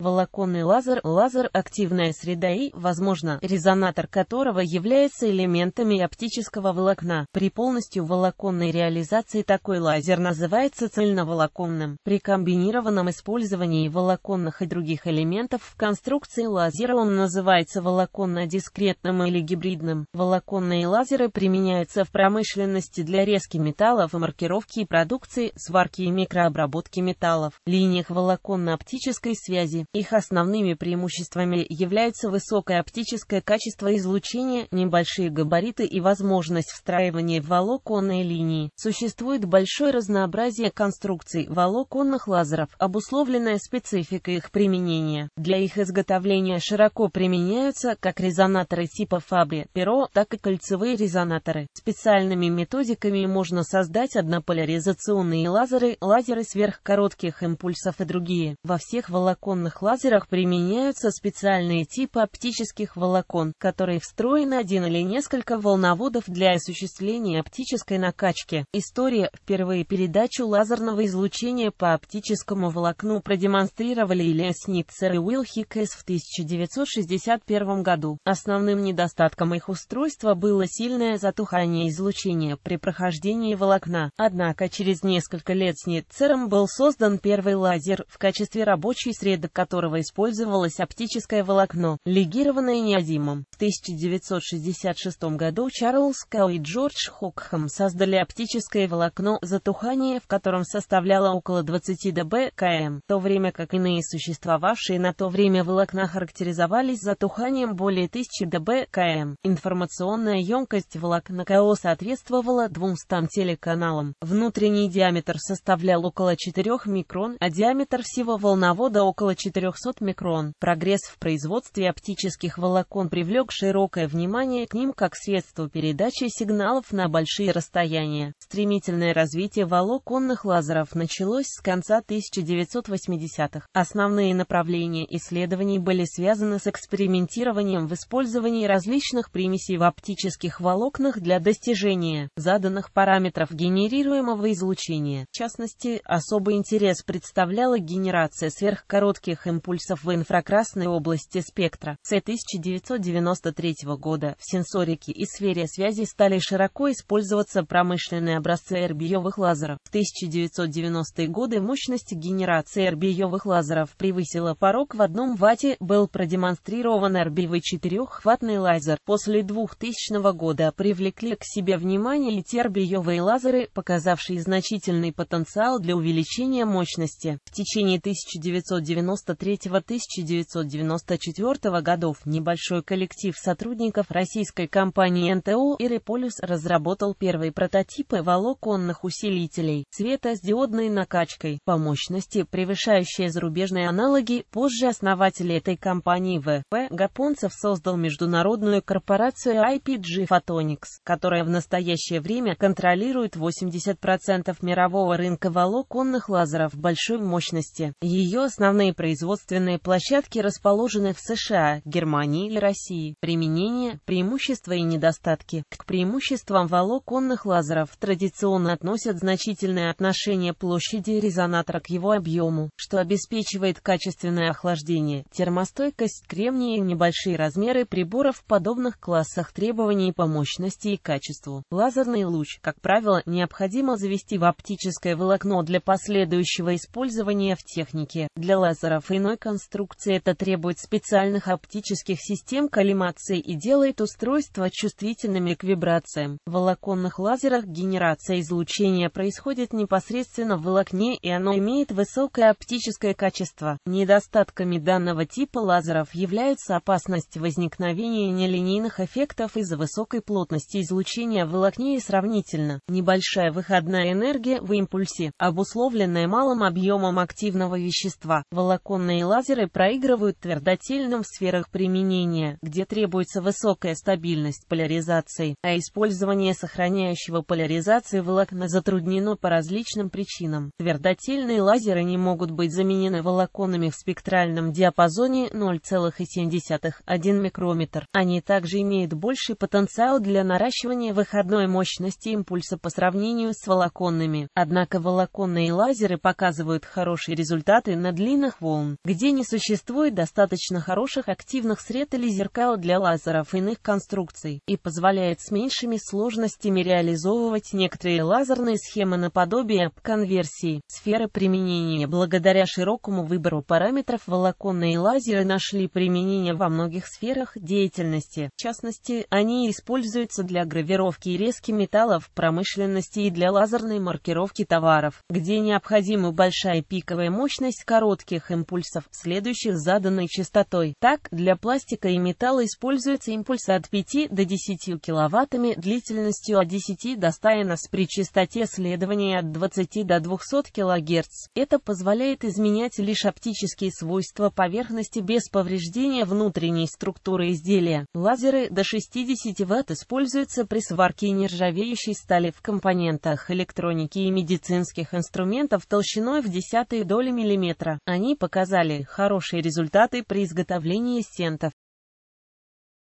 Волоконный лазер – лазер – активная среда и, возможно, резонатор которого является элементами оптического волокна. При полностью волоконной реализации такой лазер называется цельноволоконным. При комбинированном использовании волоконных и других элементов в конструкции лазера он называется волоконно-дискретным или гибридным. Волоконные лазеры применяются в промышленности для резки металлов и маркировки продукции, сварки и микрообработки металлов, линиях волоконно-оптической связи. Их основными преимуществами являются высокое оптическое качество излучения, небольшие габариты и возможность встраивания в волоконные линии. Существует большое разнообразие конструкций волоконных лазеров, обусловленное спецификой их применения. Для их изготовления широко применяются как резонаторы типа Фабри, Перо, так и кольцевые резонаторы. Специальными методиками можно создать однополяризационные лазеры, лазеры сверхкоротких импульсов и другие. Во всех волоконных оптических лазерах применяются специальные типы оптических волокон, которые встроены один или несколько волноводов для осуществления оптической накачки. История. Впервые передачу лазерного излучения по оптическому волокну продемонстрировали Илья Сниксер и Уилл Хиккес в 1961 году. Основным недостатком их устройства было сильное затухание излучения при прохождении волокна. Однако через несколько лет Сниксером был создан первый лазер в качестве рабочей среды, который которого использовалось оптическое волокно, легированное неодимом. В 1966 году Чарльз Кэл и Джордж Хокхэм создали оптическое волокно, затухание в котором составляло около 20 дБ км, в то время как иные существовавшие на то время волокна характеризовались затуханием более 1000 дБ км. Информационная емкость волокна КО соответствовала 200 телеканалам. Внутренний диаметр составлял около 4 микрон, а диаметр всего волновода около 4 300 микрон. Прогресс в производстве оптических волокон привлек широкое внимание к ним как средству передачи сигналов на большие расстояния. Стремительное развитие волоконных лазеров началось с конца 1980-х. Основные направления исследований были связаны с экспериментированием в использовании различных примесей в оптических волокнах для достижения заданных параметров генерируемого излучения. В частности, особый интерес представляла генерация сверхкоротких магнитных импульсов в инфракрасной области спектра. С 1993 года в сенсорике и сфере связи стали широко использоваться промышленные образцы рб лазеров. В 1990-е годы мощность генерации рб лазеров превысила порог в одном вате, был продемонстрирован РБ-4 лазер. После 2000 года привлекли к себе внимание и те лазеры, показавшие значительный потенциал для увеличения мощности. В течение 1990 1993-1994 годов небольшой коллектив сотрудников российской компании НТО «Иреполюс» разработал первые прототипы волоконных усилителей цвета с диодной накачкой, по мощности превышающие зарубежные аналоги. Позже основатель этой компании В.П. Гапонцев создал международную корпорацию IPG Photonics, которая в настоящее время контролирует 80% мирового рынка волоконных лазеров большой мощности. Ее основные производители производственные площадки расположены в США, Германии или России. Применение, преимущества и недостатки. К преимуществам волоконных лазеров традиционно относят значительное отношение площади резонатора к его объему, что обеспечивает качественное охлаждение, термостойкость, кремния и небольшие размеры приборов в подобных классах требований по мощности и качеству. Лазерный луч, как правило, необходимо завести в оптическое волокно для последующего использования в технике. Для лазеров иной конструкции это требует специальных оптических систем коллимации и делает устройство чувствительными к вибрациям. В волоконных лазерах генерация излучения происходит непосредственно в волокне и оно имеет высокое оптическое качество. Недостатками данного типа лазеров являются опасность возникновения нелинейных эффектов из-за высокой плотности излучения в волокне и сравнительно небольшая выходная энергия в импульсе, обусловленная малым объемом активного вещества. Волокон Ионные лазеры проигрывают твердотельным в сферах применения, где требуется высокая стабильность поляризации, а использование сохраняющего поляризации волокна затруднено по различным причинам. Твердотельные лазеры не могут быть заменены волоконами в спектральном диапазоне 0,71 микрометр. Они также имеют больший потенциал для наращивания выходной мощности импульса по сравнению с волоконными. Однако волоконные лазеры показывают хорошие результаты на длинных волнах где не существует достаточно хороших активных сред или зеркал для лазеров иных конструкций, и позволяет с меньшими сложностями реализовывать некоторые лазерные схемы наподобие конверсии. Сферы применения Благодаря широкому выбору параметров волоконные лазеры нашли применение во многих сферах деятельности. В частности, они используются для гравировки и резки металлов, промышленности и для лазерной маркировки товаров, где необходима большая пиковая мощность коротких импульсов импульсов, следующих заданной частотой. Так, для пластика и металла используются импульсы от 5 до 10 киловаттами длительностью от 10 до 100 НС при частоте следования от 20 до 200 кГц. Это позволяет изменять лишь оптические свойства поверхности без повреждения внутренней структуры изделия. Лазеры до 60 Вт используются при сварке нержавеющей стали в компонентах электроники и медицинских инструментов толщиной в десятые доли миллиметра. Они показывают показали хорошие результаты при изготовлении стентов.